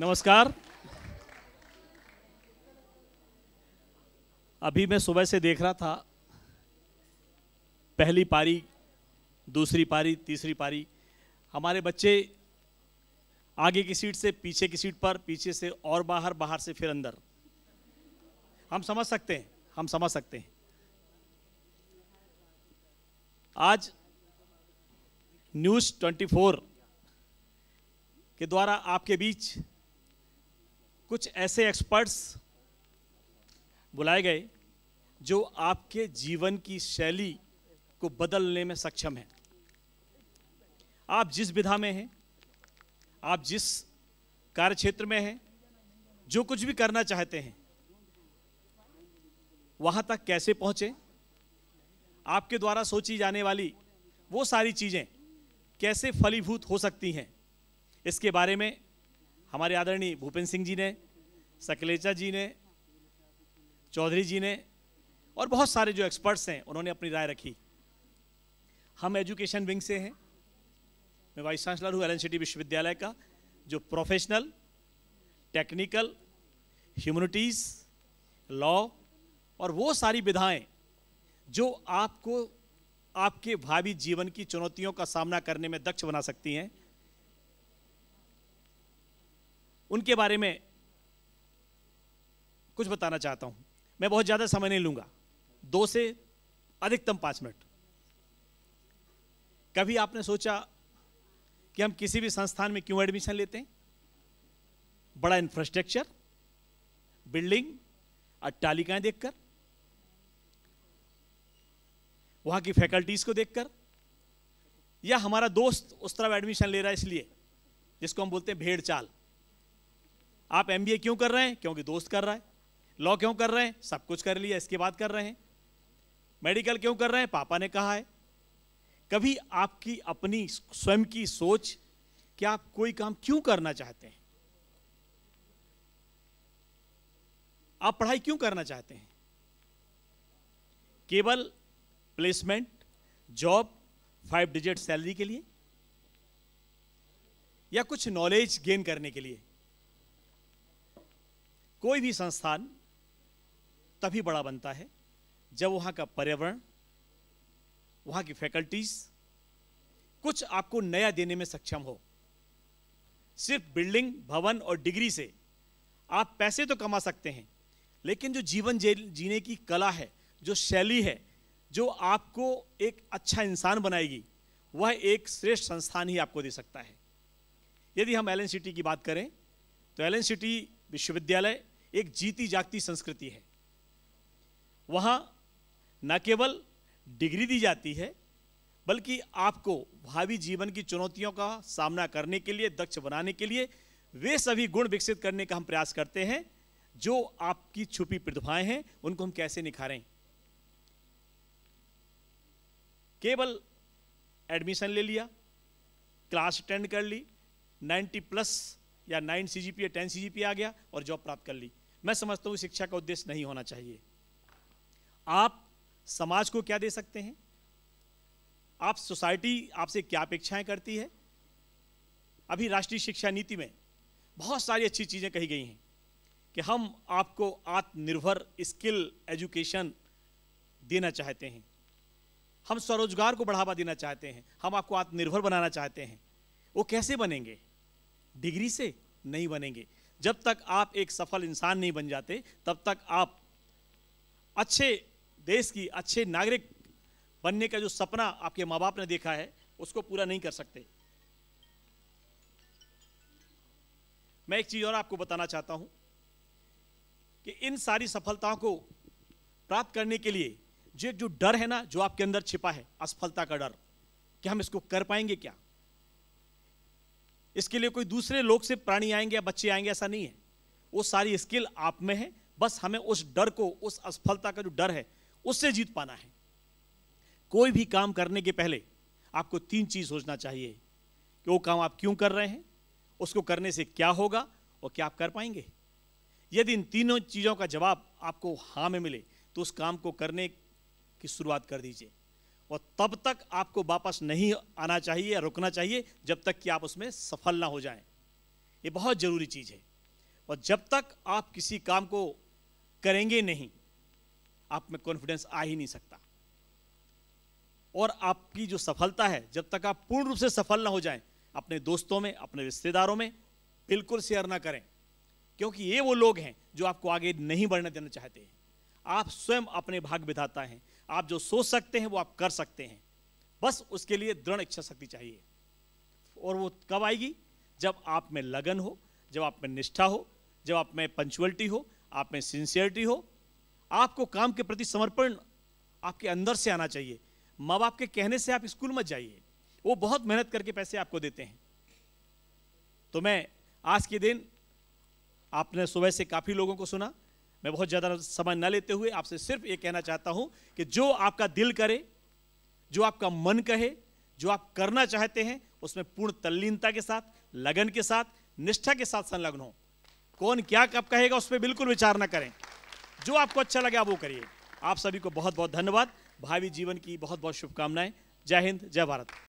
नमस्कार अभी मैं सुबह से देख रहा था पहली पारी दूसरी पारी तीसरी पारी हमारे बच्चे आगे की सीट से पीछे की सीट पर पीछे से और बाहर बाहर से फिर अंदर हम समझ सकते हैं हम समझ सकते हैं आज न्यूज़ 24 के द्वारा आपके बीच कुछ ऐसे एक्सपर्ट्स बुलाए गए जो आपके जीवन की शैली को बदलने में सक्षम हैं आप जिस विधा में हैं आप जिस कार्य क्षेत्र में हैं जो कुछ भी करना चाहते हैं वहाँ तक कैसे पहुंचे आपके द्वारा सोची जाने वाली वो सारी चीज़ें कैसे फलीभूत हो सकती हैं इसके बारे में हमारे आदरणीय भूपेंद्र सिंह जी ने सकलेचा जी ने चौधरी जी ने और बहुत सारे जो एक्सपर्ट्स हैं उन्होंने अपनी राय रखी हम एजुकेशन विंग से हैं मैं वाइस चांसलर हूँ एल विश्वविद्यालय का जो प्रोफेशनल टेक्निकल ह्यूमनिटीज़ लॉ और वो सारी विधाएं जो आपको आपके भावी जीवन की चुनौतियों का सामना करने में दक्ष बना सकती हैं उनके बारे में कुछ बताना चाहता हूं मैं बहुत ज़्यादा समय नहीं लूंगा दो से अधिकतम पांच मिनट कभी आपने सोचा कि हम किसी भी संस्थान में क्यों एडमिशन लेते हैं बड़ा इंफ्रास्ट्रक्चर बिल्डिंग अट्टालिकाएं देखकर वहां की फैकल्टीज को देखकर या हमारा दोस्त उस तरफ एडमिशन ले रहा है इसलिए जिसको हम बोलते हैं भेड़ चाल आप एमबीए क्यों कर रहे हैं क्योंकि दोस्त कर रहा है लॉ क्यों कर रहे हैं सब कुछ कर लिया इसके बाद कर रहे हैं मेडिकल क्यों कर रहे हैं पापा ने कहा है कभी आपकी अपनी स्वयं की सोच कि आप कोई काम क्यों करना चाहते हैं आप पढ़ाई क्यों करना चाहते हैं केवल placement job five digit salary के लिए या कुछ नॉलेज गेन करने के लिए कोई भी संस्थान तभी बड़ा बनता है जब वहाँ का पर्यावरण वहाँ की फैकल्टीज कुछ आपको नया देने में सक्षम हो सिर्फ बिल्डिंग भवन और डिग्री से आप पैसे तो कमा सकते हैं लेकिन जो जीवन जीने की कला है जो शैली है जो आपको एक अच्छा इंसान बनाएगी वह एक श्रेष्ठ संस्थान ही आपको दे सकता है यदि हम एल सिटी की बात करें तो एल सिटी विश्वविद्यालय एक जीती जागती संस्कृति है वहाँ न केवल डिग्री दी जाती है बल्कि आपको भावी जीवन की चुनौतियों का सामना करने के लिए दक्ष बनाने के लिए वे सभी गुण विकसित करने का हम प्रयास करते हैं जो आपकी छुपी प्रतिभाएं हैं उनको हम कैसे निखारें केवल एडमिशन ले लिया क्लास अटेंड कर ली 90 प्लस या 9 सी जी पी या टेन सी आ गया और जॉब प्राप्त कर ली मैं समझता हूँ शिक्षा का उद्देश्य नहीं होना चाहिए आप समाज को क्या दे सकते हैं आप सोसाइटी आपसे क्या अपेक्षाएं करती है अभी राष्ट्रीय शिक्षा नीति में बहुत सारी अच्छी चीज़ें कही गई हैं कि हम आपको आत्मनिर्भर स्किल एजुकेशन देना चाहते हैं हम स्वरोजगार को बढ़ावा देना चाहते हैं हम आपको आत्मनिर्भर बनाना चाहते हैं वो कैसे बनेंगे डिग्री से नहीं बनेंगे जब तक आप एक सफल इंसान नहीं बन जाते तब तक आप अच्छे देश की अच्छे नागरिक बनने का जो सपना आपके माँ बाप ने देखा है उसको पूरा नहीं कर सकते मैं एक चीज़ और आपको बताना चाहता हूं कि इन सारी सफलताओं को प्राप्त करने के लिए जो एक जो डर है ना जो आपके अंदर छिपा है असफलता का डर कि हम इसको कर पाएंगे क्या इसके लिए कोई दूसरे लोग से प्राणी आएंगे या बच्चे आएंगे ऐसा नहीं है वो सारी स्किल आप में है बस हमें उस डर को उस असफलता का जो डर है उससे जीत पाना है कोई भी काम करने के पहले आपको तीन चीज सोचना चाहिए कि वो काम आप क्यों कर रहे हैं उसको करने से क्या होगा और क्या आप कर पाएंगे यदि इन तीनों चीज़ों का जवाब आपको हाँ में मिले तो उस काम को करने की शुरुआत कर दीजिए और तब तक आपको वापस नहीं आना चाहिए या रुकना चाहिए जब तक कि आप उसमें सफल ना हो जाएं ये बहुत ज़रूरी चीज़ है और जब तक आप किसी काम को करेंगे नहीं आप में कॉन्फिडेंस आ ही नहीं सकता और आपकी जो सफलता है जब तक आप पूर्ण रूप से सफल ना हो जाएं अपने दोस्तों में अपने रिश्तेदारों में बिल्कुल शेयर ना करें क्योंकि ये वो लोग हैं जो आपको आगे नहीं बढ़ने देना चाहते हैं आप स्वयं अपने भाग बिताता हैं आप जो सोच सकते हैं वो आप कर सकते हैं बस उसके लिए दृढ़ इच्छा शक्ति चाहिए और वो कब आएगी जब आप में लगन हो जब आप में निष्ठा हो जब आप में पंचुअलिटी हो आप में सिंसियरिटी हो आपको काम के प्रति समर्पण आपके अंदर से आना चाहिए माँ बाप के कहने से आप स्कूल मत जाइए वो बहुत मेहनत करके पैसे आपको देते हैं तो मैं आज के दिन आपने सुबह से काफ़ी लोगों को सुना मैं बहुत ज़्यादा समय न लेते हुए आपसे सिर्फ ये कहना चाहता हूं कि जो आपका दिल करे जो आपका मन कहे जो आप करना चाहते हैं उसमें पूर्ण तल्लीनता के साथ लगन के साथ निष्ठा के साथ संलग्न हो कौन क्या कब कहेगा उस पर बिल्कुल विचार ना करें जो आपको अच्छा लगे वो करिए आप सभी को बहुत बहुत धन्यवाद भावी जीवन की बहुत बहुत शुभकामनाएं जय हिंद जय भारत